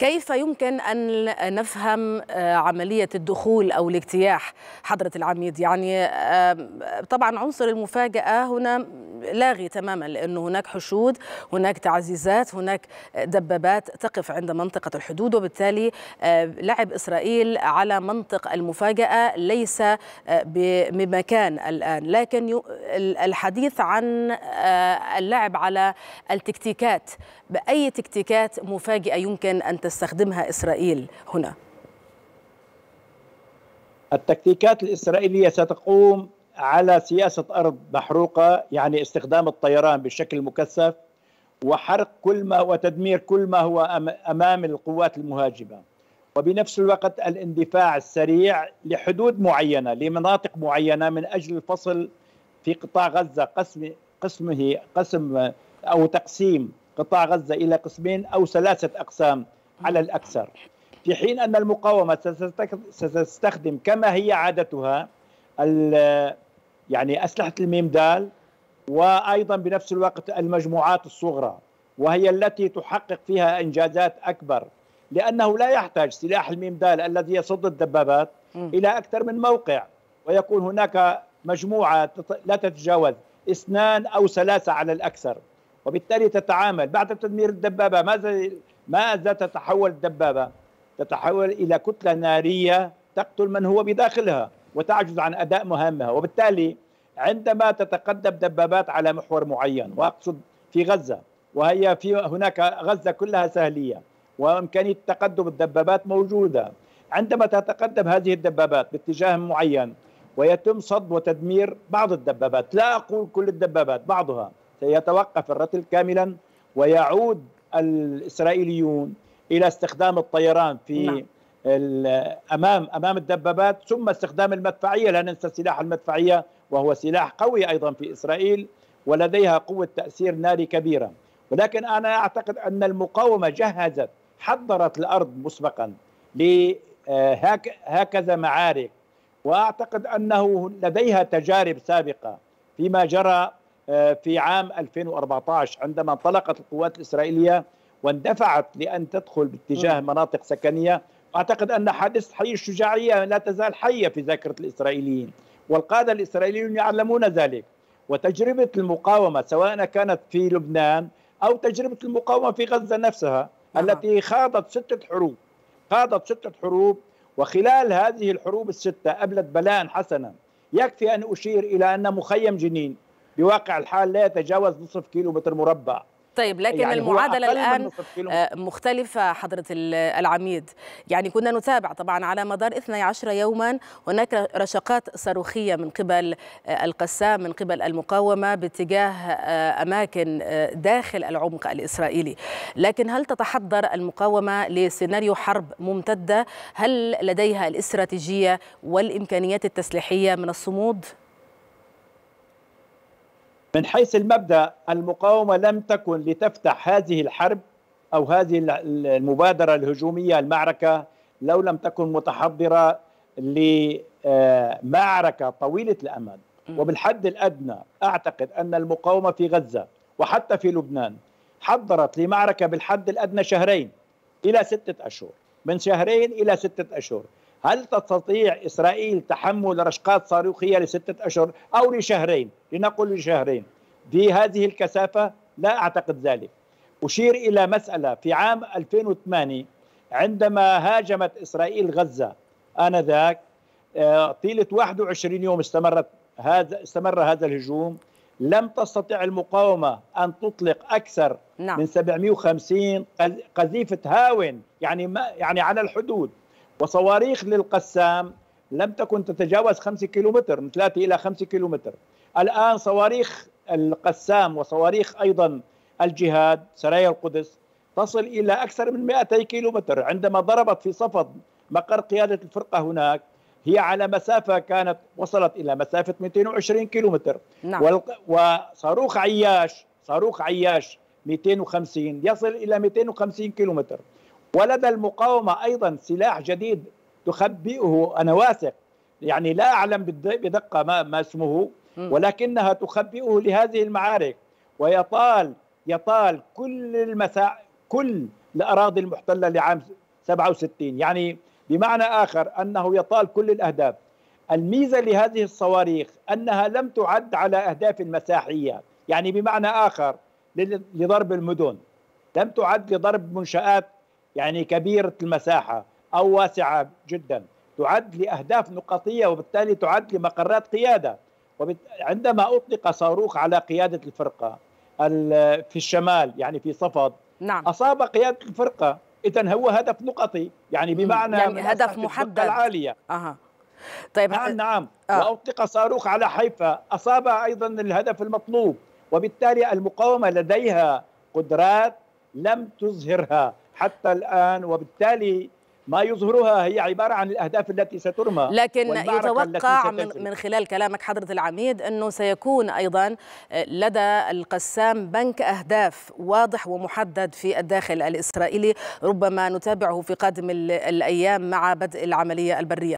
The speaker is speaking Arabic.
كيف يمكن أن نفهم آه، عملية الدخول أو الاجتياح حضرة العميد يعني آه، طبعا عنصر المفاجأة هنا لاغي تماما لأنه هناك حشود هناك تعزيزات هناك دبابات تقف عند منطقة الحدود وبالتالي آه، لعب إسرائيل على منطق المفاجأة ليس بمكان الآن لكن الحديث عن آه، اللعب على التكتيكات باي تكتيكات مفاجئه يمكن ان تستخدمها اسرائيل هنا التكتيكات الاسرائيليه ستقوم على سياسه ارض محروقه يعني استخدام الطيران بشكل مكثف وحرق كل ما وتدمير كل ما هو امام القوات المهاجمه وبنفس الوقت الاندفاع السريع لحدود معينه لمناطق معينه من اجل الفصل في قطاع غزة قسم قسمه قسم أو تقسيم قطاع غزة إلى قسمين أو ثلاثة أقسام على الأكثر في حين أن المقاومة ستستخدم كما هي عادتها يعني أسلحة الميم دال وأيضا بنفس الوقت المجموعات الصغرى وهي التي تحقق فيها إنجازات أكبر لأنه لا يحتاج سلاح الميم دال الذي يصد الدبابات إلى أكثر من موقع ويكون هناك مجموعة لا تتجاوز اثنان أو ثلاثة على الأكثر وبالتالي تتعامل بعد تدمير الدبابة ماذا ماذا تتحول الدبابة؟ تتحول إلى كتلة نارية تقتل من هو بداخلها وتعجز عن أداء مهامها وبالتالي عندما تتقدم دبابات على محور معين وأقصد في غزة وهي في هناك غزة كلها سهلية وإمكانية تقدم الدبابات موجودة عندما تتقدم هذه الدبابات باتجاه معين ويتم صد وتدمير بعض الدبابات لا أقول كل الدبابات بعضها سيتوقف الرتل كاملا ويعود الإسرائيليون إلى استخدام الطيران في نعم. امام امام الدبابات ثم استخدام المدفعيه لا ننسى سلاح المدفعيه وهو سلاح قوي ايضا في اسرائيل ولديها قوه تاثير ناري كبيره ولكن انا اعتقد ان المقاومه جهزت حضرت الارض مسبقا لهكذا معارك واعتقد انه لديها تجارب سابقه فيما جرى آه، في عام 2014 عندما انطلقت القوات الاسرائيليه واندفعت لان تدخل باتجاه مناطق سكنيه اعتقد ان حادثه حي الشجاعيه لا تزال حيه في ذاكره الاسرائيليين والقاده الاسرائيليون يعلمون ذلك وتجربه المقاومه سواء كانت في لبنان او تجربه المقاومه في غزه نفسها نعم. التي خاضت سته حروب خاضت سته حروب وخلال هذه الحروب الستة أبلت بلاء حسنا يكفي أن أشير إلى أن مخيم جنين بواقع الحال لا يتجاوز نصف كيلو متر مربع طيب لكن يعني المعادله الان آه، مختلفه حضره العميد يعني كنا نتابع طبعا على مدار 12 يوما هناك رشقات صاروخيه من قبل آه، القسام من قبل المقاومه باتجاه آه، اماكن داخل العمق الاسرائيلي لكن هل تتحضر المقاومه لسيناريو حرب ممتده هل لديها الاستراتيجيه والامكانيات التسليحيه من الصمود من حيث المبدا المقاومه لم تكن لتفتح هذه الحرب او هذه المبادره الهجوميه المعركه لو لم تكن متحضره لمعركه آه، طويله الامد وبالحد الادنى اعتقد ان المقاومه في غزه وحتى في لبنان حضرت لمعركه بالحد الادنى شهرين الى سته اشهر من شهرين الى سته اشهر هل تستطيع إسرائيل تحمل رشقات صاروخية لستة أشهر أو لشهرين لنقل لشهرين بهذه الكثافة لا أعتقد ذلك أشير إلى مسألة في عام 2008 عندما هاجمت إسرائيل غزة آنذاك آه، طيلة 21 يوم استمرت هذا استمر هذا الهجوم لم تستطع المقاومة أن تطلق أكثر نعم. من 750 قذيفة هاون يعني ما يعني على الحدود وصواريخ للقسام لم تكن تتجاوز 5 كيلومتر من 3 إلى 5 كيلومتر الآن صواريخ القسام وصواريخ أيضا الجهاد سرايا القدس تصل إلى أكثر من 200 كيلومتر عندما ضربت في صفد مقر قيادة الفرقة هناك هي على مسافة كانت وصلت إلى مسافة 220 كيلومتر نعم. وصاروخ عياش صاروخ عياش 250 يصل إلى 250 كيلومتر ولدى المقاومة أيضا سلاح جديد تخبئه أنا واثق يعني لا أعلم بدقة ما, ما اسمه ولكنها تخبئه لهذه المعارك ويطال يطال كل المسا كل الأراضي المحتلة لعام 67 يعني بمعنى آخر أنه يطال كل الأهداف الميزة لهذه الصواريخ أنها لم تعد على أهداف مساحية يعني بمعنى آخر لضرب المدن لم تعد لضرب منشآت يعني كبيرة المساحة أو واسعة جدا تعد لأهداف نقطية وبالتالي تعد لمقرات قيادة عندما أطلق صاروخ على قيادة الفرقة في الشمال يعني في صفد نعم. أصاب قيادة الفرقة إذا هو هدف نقطي يعني بمعنى يعني هدف محدد العالية أه. طيب نعم نعم آه. وأطلق صاروخ على حيفا أصاب أيضا الهدف المطلوب وبالتالي المقاومة لديها قدرات لم تظهرها حتى الآن وبالتالي ما يظهرها هي عبارة عن الأهداف التي سترمى لكن يتوقع من, من خلال كلامك حضرة العميد أنه سيكون أيضا آه، لدى القسام بنك أهداف واضح ومحدد في الداخل الإسرائيلي ربما نتابعه في قادم الأيام مع بدء العملية البرية